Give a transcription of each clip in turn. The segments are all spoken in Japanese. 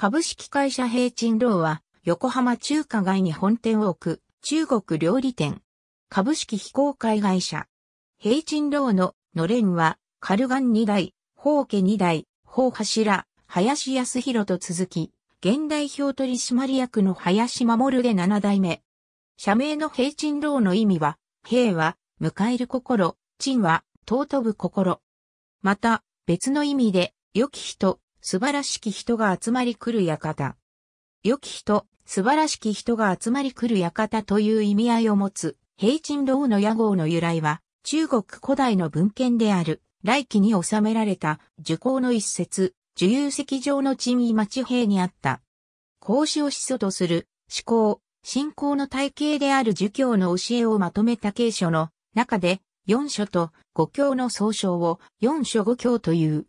株式会社平鎮楼は、横浜中華街に本店を置く、中国料理店。株式非公開会社。平鎮楼の、のれんは、カルガン二代、宝家二代、宝柱、林康弘と続き、現代表取締役の林守で七代目。社名の平鎮楼の意味は、平は、迎える心、鎮は、尊ぶ心。また、別の意味で、良き人、素晴らしき人が集まり来る館。良き人、素晴らしき人が集まり来る館という意味合いを持つ、平鎮楼の屋号の由来は、中国古代の文献である、来期に収められた、受講の一節、自由席上の鎮位町兵にあった。孔子を始祖とする、思考、信仰の体系である儒教の教えをまとめた経書の中で、四書と五教の総称を四書五教という。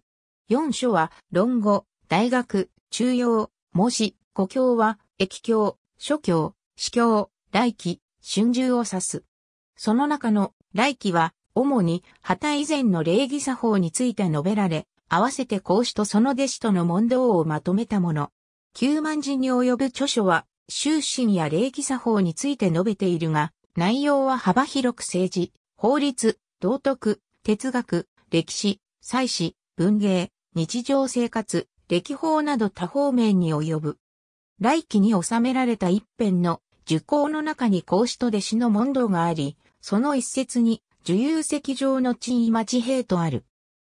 4書は、論語、大学、中庸、模試、故郷は、駅郷、諸郷、司教、来期、春秋を指す。その中の来期は、主に、旗以前の礼儀作法について述べられ、合わせて孔子とその弟子との問答をまとめたもの。9万字に及ぶ著書は、修身や礼儀作法について述べているが、内容は幅広く政治、法律、道徳、哲学、歴史、祭祀、文芸、日常生活、歴法など多方面に及ぶ。来期に収められた一編の受講の中に孔子と弟子の問答があり、その一節に、受有席上の地位町兵とある。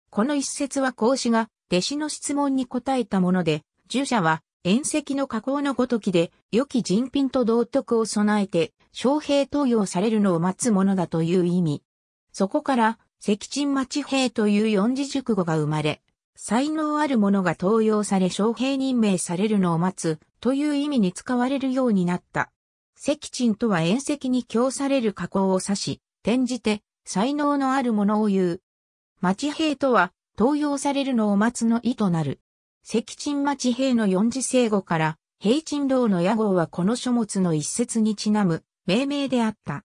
この一節は孔子が弟子の質問に答えたもので、従者は、縁石の加工のごときで、良き人品と道徳を備えて、将兵投与されるのを待つものだという意味。そこから、石鎮町兵という四字熟語が生まれ、才能ある者が登用され将兵任命されるのを待つという意味に使われるようになった。石鎮とは縁石に供される加工を指し、転じて才能のある者を言う。町兵とは登用されるのを待つの意となる。石鎮町兵の四次生語から、平鎮老の屋号はこの書物の一節にちなむ命名であった。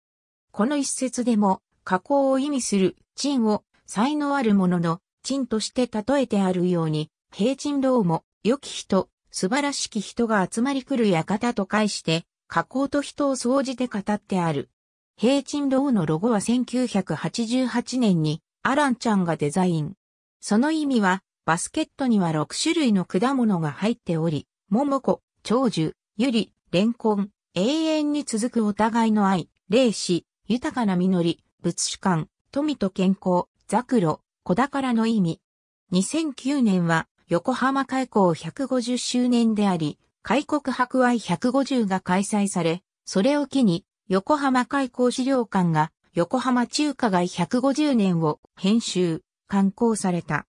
この一節でも、加工を意味する、鎮を、才能ある者の、陳として例えてあるように、平陳楼も、良き人、素晴らしき人が集まり来る館と介して、加工と人を総じて語ってある。平陳楼のロゴは1988年に、アランちゃんがデザイン。その意味は、バスケットには6種類の果物が入っており、桃子、長寿、ゆり、レンコン、永遠に続くお互いの愛、霊視、豊かな実り、仏主観、富と健康、ザクロ、小宝の意味。2009年は横浜開港150周年であり、開国博愛150が開催され、それを機に横浜開港資料館が横浜中華街150年を編集、刊行された。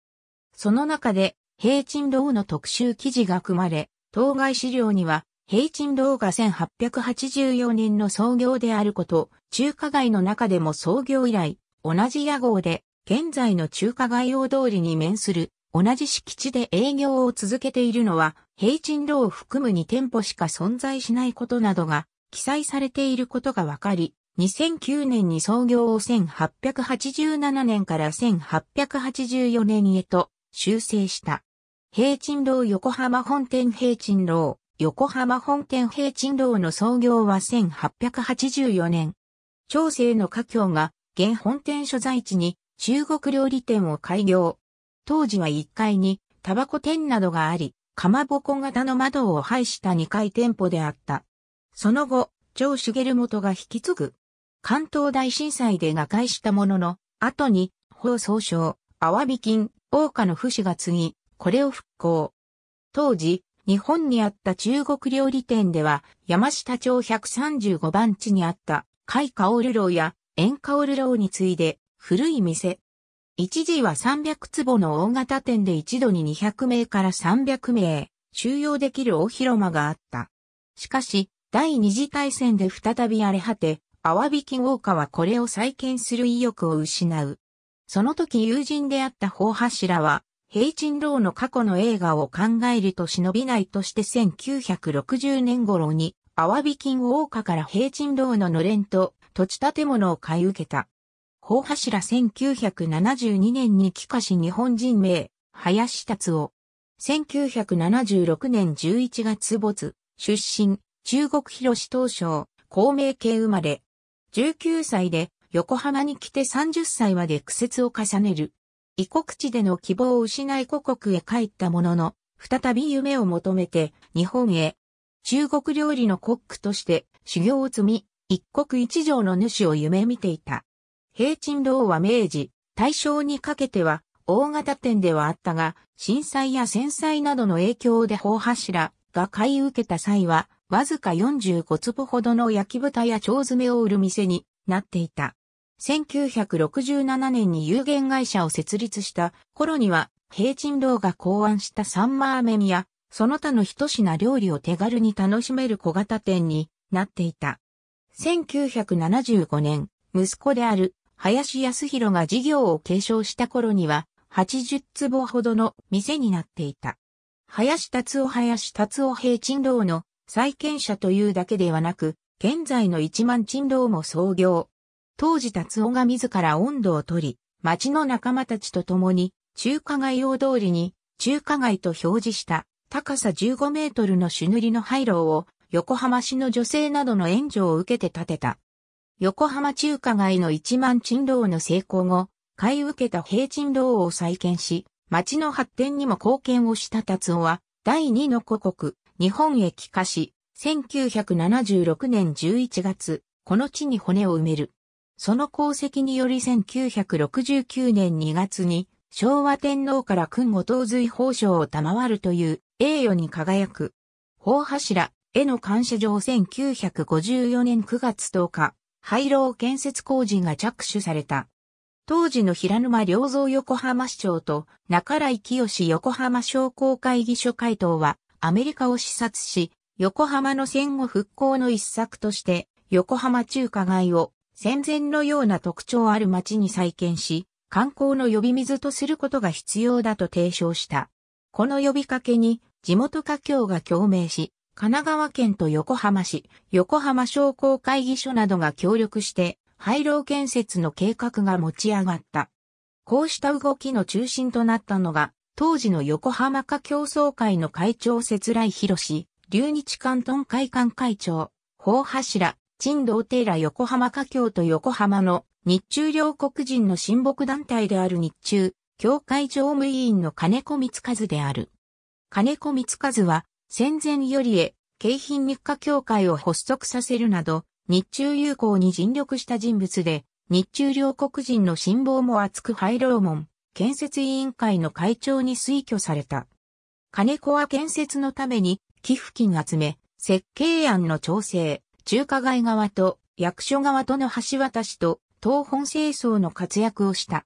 その中で平鎮楼の特集記事が組まれ、当該資料には平鎮楼が1884年の創業であること、中華街の中でも創業以来、同じ屋号で現在の中華街用通りに面する同じ敷地で営業を続けているのは、平鎮路を含む2店舗しか存在しないことなどが記載されていることがわかり、2009年に創業を1887年から1884年へと修正した。平鎮路横浜本店平鎮路横浜本店平鎮路の創業は1884年。長生の家境が現本店所在地に中国料理店を開業。当時は1階にタバコ店などがあり、かまぼこ型の窓を廃した2階店舗であった。その後、長茂元が引き継ぐ。関東大震災で瓦解したものの、後に、法総省、阿波美金、大家の不死が継ぎ、これを復興。当時、日本にあった中国料理店では、山下町135番地にあった、海カオルローや、塩カオルローに次いで、古い店。一時は300坪の大型店で一度に200名から300名収容できる大広間があった。しかし、第二次大戦で再び荒れ果て、ア泡引き豪華はこれを再建する意欲を失う。その時友人であった法柱は、平鎮楼の過去の映画を考えると忍びないとして1960年頃に、ア泡引き豪華から平鎮楼ののれんと土地建物を買い受けた。大柱1972年に帰化し日本人名、林達夫。1976年11月没、出身、中国広志東省、公明系生まれ。19歳で横浜に来て30歳まで苦節を重ねる。異国地での希望を失い故国へ帰ったものの、再び夢を求めて日本へ。中国料理のコックとして修行を積み、一国一城の主を夢見ていた。平鎮楼は明治、大正にかけては大型店ではあったが、震災や戦災などの影響で砲柱が買い受けた際は、わずか45坪ほどの焼き豚や腸詰めを売る店になっていた。1967年に有限会社を設立した頃には、平鎮楼が考案したサンマーメンや、その他の一品料理を手軽に楽しめる小型店になっていた。1975年、息子である林康弘が事業を継承した頃には、80坪ほどの店になっていた。林達夫林達夫平珍楼の再建者というだけではなく、現在の一万珍楼も創業。当時達夫が自ら温度を取り、町の仲間たちと共に、中華街大通りに、中華街と表示した高さ15メートルの朱塗りの廃炉を横浜市の女性などの援助を受けて建てた。横浜中華街の一万珍楼の成功後、買い受けた平珍楼を再建し、町の発展にも貢献をした達夫は、第二の古国、日本へ帰化し、1976年11月、この地に骨を埋める。その功績により1969年2月に、昭和天皇から君後東随宝章を賜るという栄誉に輝く。法柱への感謝状1954年9月10日、廃炉建設工事が着手された。当時の平沼良造横浜市長と中来清横浜商工会議所会頭はアメリカを視察し、横浜の戦後復興の一策として横浜中華街を戦前のような特徴ある街に再建し、観光の呼び水とすることが必要だと提唱した。この呼びかけに地元華僑が共鳴し、神奈川県と横浜市、横浜商工会議所などが協力して、廃炉建設の計画が持ち上がった。こうした動きの中心となったのが、当時の横浜家競争会の会長節来博士、留日関東会館会長、法柱、陳道寺横浜家協と横浜の日中両国人の親睦団体である日中、協会常務委員の金子光和である。金子光和は、戦前よりへ、京浜日課協会を発足させるなど、日中友好に尽力した人物で、日中両国人の辛抱も厚く廃炉門、建設委員会の会長に推挙された。金子は建設のために寄付金集め、設計案の調整、中華街側と役所側との橋渡しと、東本清掃の活躍をした。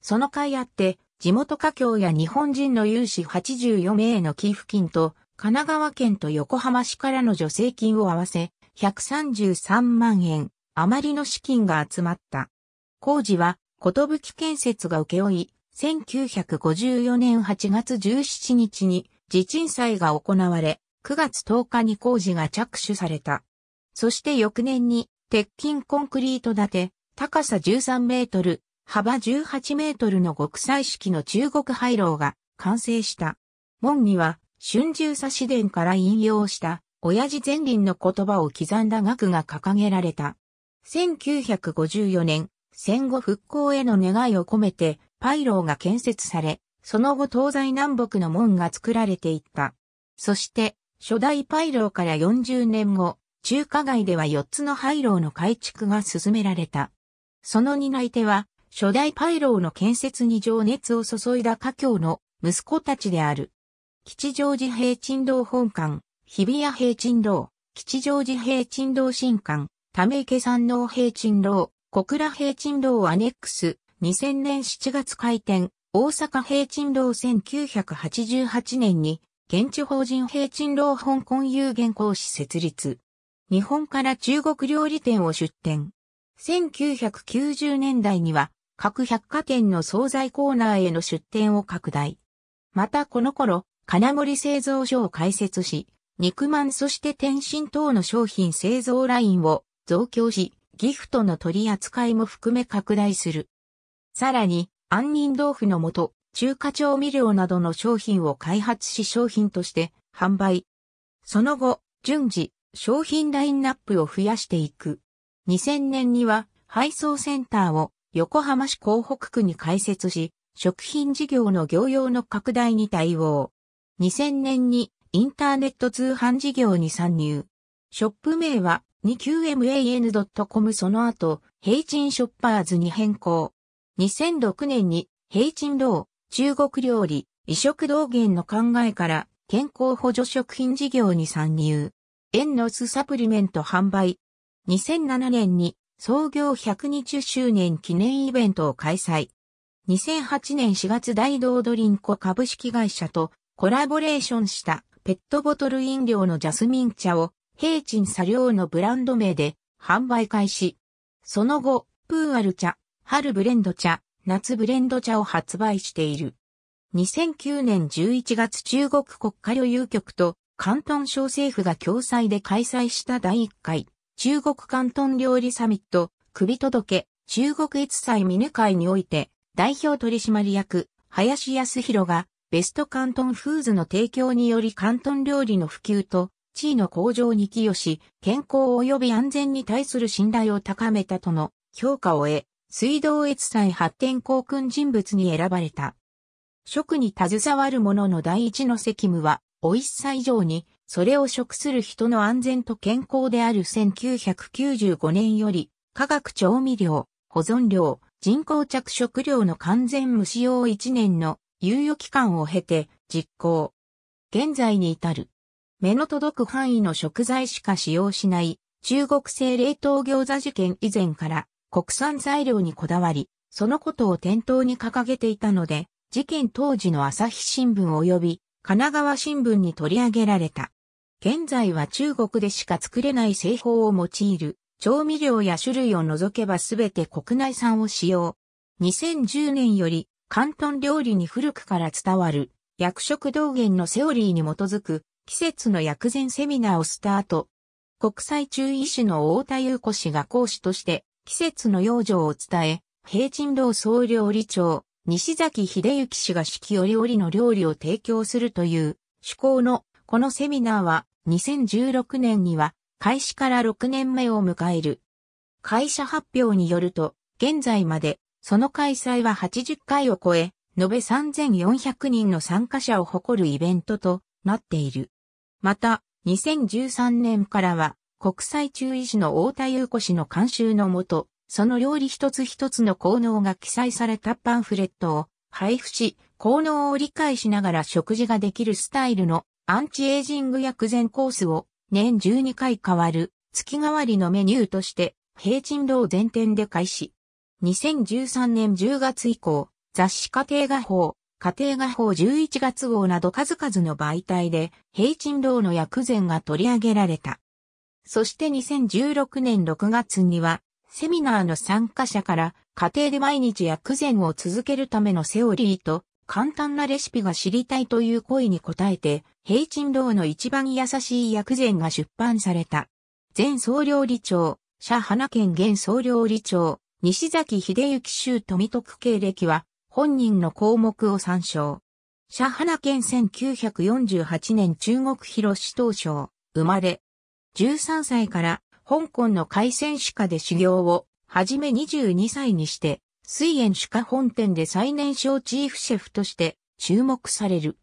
その甲斐あって、地元華僑や日本人の有志84名への寄付金と、神奈川県と横浜市からの助成金を合わせ、133万円、余りの資金が集まった。工事は、ことぶき建設が請け負い、1954年8月17日に地鎮祭が行われ、9月10日に工事が着手された。そして翌年に、鉄筋コンクリート建て、高さ13メートル、幅18メートルの極彩式の中国廃炉が完成した。門には春秋差し伝から引用した親父前輪の言葉を刻んだ額が掲げられた。1954年、戦後復興への願いを込めて、パイローが建設され、その後東西南北の門が作られていった。そして、初代パイローから40年後、中華街では4つの廃炉の改築が進められた。その担い手は、初代パイローの建設に情熱を注いだ家境の息子たちである。吉祥寺平鎮道本館、日比谷平鎮道、吉祥寺平鎮道新館、ため池山王平鎮道、小倉平鎮道アネックス、2000年7月開店、大阪平鎮道1988年に、現地法人平鎮道香港有限公司設立。日本から中国料理店を出店。1990年代には、各百貨店の惣菜コーナーへの出店を拡大。またこの頃、金森製造所を開設し、肉まんそして天津等の商品製造ラインを増強し、ギフトの取り扱いも含め拡大する。さらに、杏仁豆腐のもと、中華調味料などの商品を開発し商品として販売。その後、順次、商品ラインナップを増やしていく。2000年には、配送センターを横浜市港北区に開設し、食品事業の業用の拡大に対応。2000年にインターネット通販事業に参入。ショップ名は 2QMAN.com その後、ヘイチンショッパーズに変更。2006年にヘイチンロー、中国料理、異食同源の考えから健康補助食品事業に参入。円の酢サプリメント販売。2007年に創業120周年記念イベントを開催。2008年4月大道ドリンコ株式会社とコラボレーションしたペットボトル飲料のジャスミン茶を、平鎮作業のブランド名で販売開始。その後、プーアル茶、春ブレンド茶、夏ブレンド茶を発売している。2009年11月中国国家旅遊局と広東省政府が共催で開催した第1回中国広東料理サミット首届中国越祭峰会において代表取締役林康弘がベスト関東フーズの提供により関東料理の普及と地位の向上に寄与し、健康及び安全に対する信頼を高めたとの評価を得、水道越祭発展公訓人物に選ばれた。食に携わる者の第一の責務は、美味しさ以上に、それを食する人の安全と健康である1995年より、化学調味料、保存料、人工着色料の完全無使用1年の猶予期間を経て実行。現在に至る。目の届く範囲の食材しか使用しない中国製冷凍餃子事件以前から国産材料にこだわり、そのことを店頭に掲げていたので、事件当時の朝日新聞及び神奈川新聞に取り上げられた。現在は中国でしか作れない製法を用いる調味料や種類を除けばすべて国内産を使用。2010年より関東料理に古くから伝わる、薬食道元のセオリーに基づく、季節の薬膳セミナーをスタート。国際中医師の大田優子氏が講師として、季節の養生を伝え、平人堂総料理長、西崎秀幸氏が四季折々の料理を提供するという、趣向の、このセミナーは、2016年には、開始から6年目を迎える。会社発表によると、現在までその開催は80回を超え、延べ3400人の参加者を誇るイベントとなっている。また、2013年からは、国際中医師の大田優子氏の監修のもと、その料理一つ一つの効能が記載されたパンフレットを配布し、効能を理解しながら食事ができるスタイルのアンチエイジング薬膳コースを年12回変わる月替わりのメニューとして平鎮堂全店で開始。2013年10月以降、雑誌家庭画報、家庭画報11月号など数々の媒体で、平鎮楼の薬膳が取り上げられた。そして2016年6月には、セミナーの参加者から、家庭で毎日薬膳を続けるためのセオリーと、簡単なレシピが知りたいという声に応えて、平鎮楼の一番優しい薬膳が出版された。前総料理長、社花県現総料理長、西崎秀幸州富徳経歴は本人の項目を参照。社花県1948年中国広市東省、生まれ。13歳から香港の海鮮歯科で修行を、はじめ22歳にして、水園歯科本店で最年少チーフシェフとして注目される。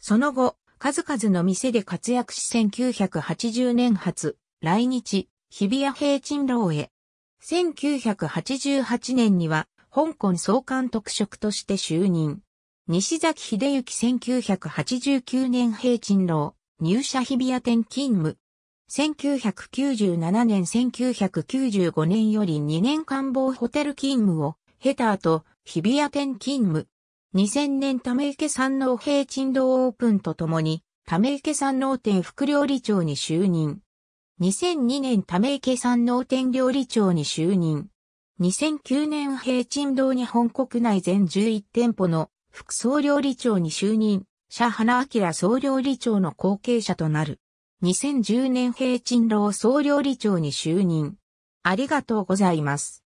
その後、数々の店で活躍し1980年発、来日、日比谷平鎮楼へ、1988年には香港総監督職として就任。西崎秀幸1989年平鎮楼入社日比谷店勤務。1997年1995年より2年官房ホテル勤務を経た後日比谷店勤務。2000年ため池山王平鎮堂オープンとともに、ため池山王店副料理長に就任。2002年ため池産農店料理長に就任。2009年平鎮堂日本国内全11店舗の副総料理長に就任、社花明総料理長の後継者となる。2010年平鎮堂総料理長に就任。ありがとうございます。